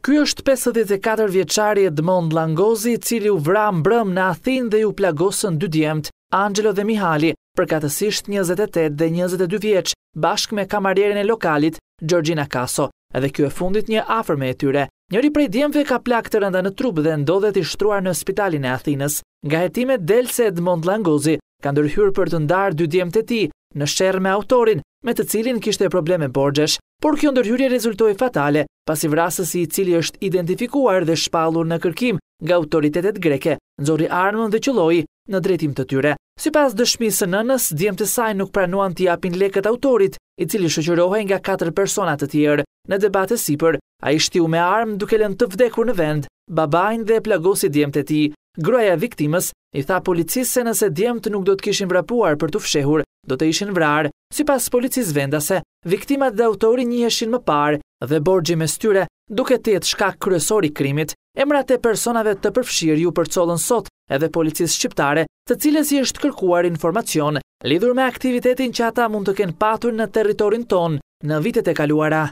Ky është 54 vjeçari Edmond Langozi, i cili u vra mbrëm në Athinë dhe u plagosën dy djemt, Angelo dhe Mihali, përkatësisht 28 dhe 22 vjeç, bashkë me kamarjerin e lokalit, Georgina Caso. Edhe ky e fundit një afër me e tyre. Njëri prej djemve ka plak të rënda në trup dhe ndodhet i shtruar në spitalin e Athinës. Nga hetimet del se Edmond Langozi ka ndërhyrë për të ndarë dy djemt e tij në sherr me autorin, me të cilin kishte probleme borgjesh por kjo ndërhyrje rezultoi fatale, pasi vrasësi i cili është identifikuar dhe shpallur në kërkim nga autoritetet greke, nëzori armën dhe qelloi në drejtim të tyre. Sipas dëshmisë së nënës, djemtë e saj nuk pranuan të japin lekët autorit, i cili shoqërohej nga katër persona të tjerë. Në debatë sipër, ai shtiu me armë duke lënë të vdekur në vend babain dhe plagosi djemtë e tij. Gruaja e viktimës i tha policisë se nëse djemtë nuk do të kishin vrapuar për të fshehur, do të ishin vrarë, sipas policisë vendase, viktimat dhe autori njëheshin më parë dhe borgji me styre duke të jetë shkak kryesor i krimit, emrat e personave të përfshirë ju përcollën sot edhe policisë shqiptare, të cilës i është kërkuar informacion lidhur me aktivitetin që ata mund të kenë patur në territorin tonë në vitet e kaluara.